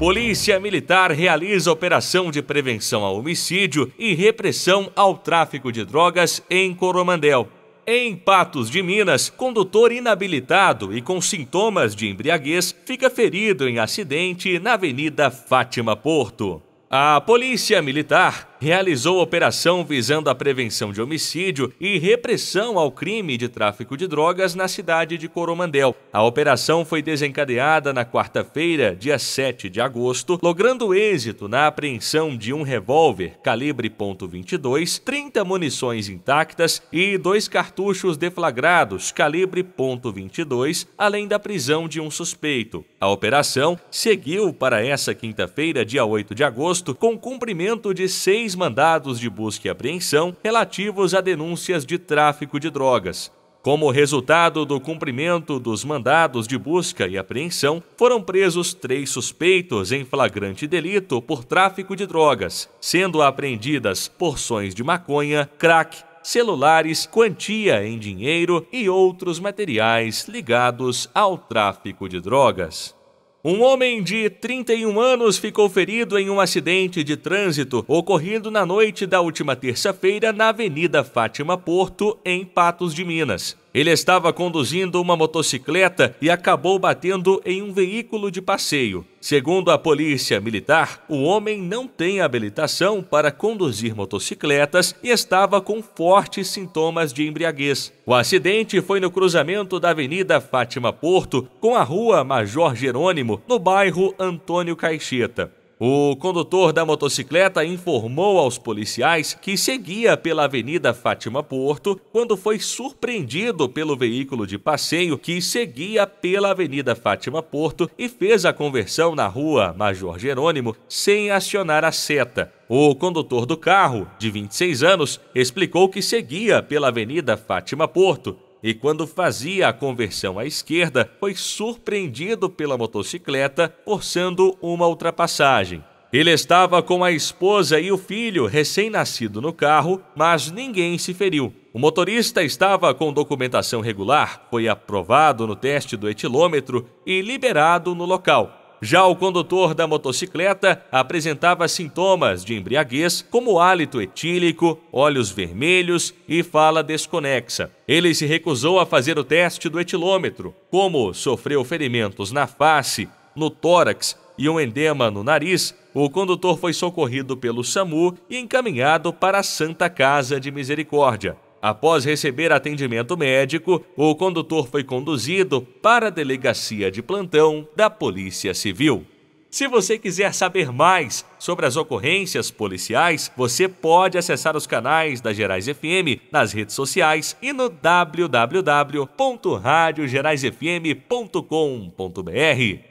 Polícia Militar realiza operação de prevenção ao homicídio e repressão ao tráfico de drogas em Coromandel. Em Patos de Minas, condutor inabilitado e com sintomas de embriaguez fica ferido em acidente na Avenida Fátima Porto. A Polícia Militar realizou operação visando a prevenção de homicídio e repressão ao crime de tráfico de drogas na cidade de Coromandel. A operação foi desencadeada na quarta-feira, dia 7 de agosto, logrando êxito na apreensão de um revólver calibre .22, 30 munições intactas e dois cartuchos deflagrados calibre .22, além da prisão de um suspeito. A operação seguiu para essa quinta-feira, dia 8 de agosto, com cumprimento de seis seis mandados de busca e apreensão relativos a denúncias de tráfico de drogas. Como resultado do cumprimento dos mandados de busca e apreensão, foram presos três suspeitos em flagrante delito por tráfico de drogas, sendo apreendidas porções de maconha, crack, celulares, quantia em dinheiro e outros materiais ligados ao tráfico de drogas. Um homem de 31 anos ficou ferido em um acidente de trânsito ocorrido na noite da última terça-feira na Avenida Fátima Porto, em Patos de Minas. Ele estava conduzindo uma motocicleta e acabou batendo em um veículo de passeio. Segundo a polícia militar, o homem não tem habilitação para conduzir motocicletas e estava com fortes sintomas de embriaguez. O acidente foi no cruzamento da Avenida Fátima Porto com a Rua Major Jerônimo, no bairro Antônio Caixeta. O condutor da motocicleta informou aos policiais que seguia pela Avenida Fátima Porto quando foi surpreendido pelo veículo de passeio que seguia pela Avenida Fátima Porto e fez a conversão na rua Major Jerônimo sem acionar a seta. O condutor do carro, de 26 anos, explicou que seguia pela Avenida Fátima Porto e, quando fazia a conversão à esquerda, foi surpreendido pela motocicleta, forçando uma ultrapassagem. Ele estava com a esposa e o filho recém-nascido no carro, mas ninguém se feriu. O motorista estava com documentação regular, foi aprovado no teste do etilômetro e liberado no local. Já o condutor da motocicleta apresentava sintomas de embriaguez, como hálito etílico, olhos vermelhos e fala desconexa. Ele se recusou a fazer o teste do etilômetro, como sofreu ferimentos na face, no tórax e um endema no nariz, o condutor foi socorrido pelo SAMU e encaminhado para a Santa Casa de Misericórdia. Após receber atendimento médico, o condutor foi conduzido para a delegacia de plantão da Polícia Civil. Se você quiser saber mais sobre as ocorrências policiais, você pode acessar os canais da Gerais FM nas redes sociais e no www.radiogeraisfm.com.br.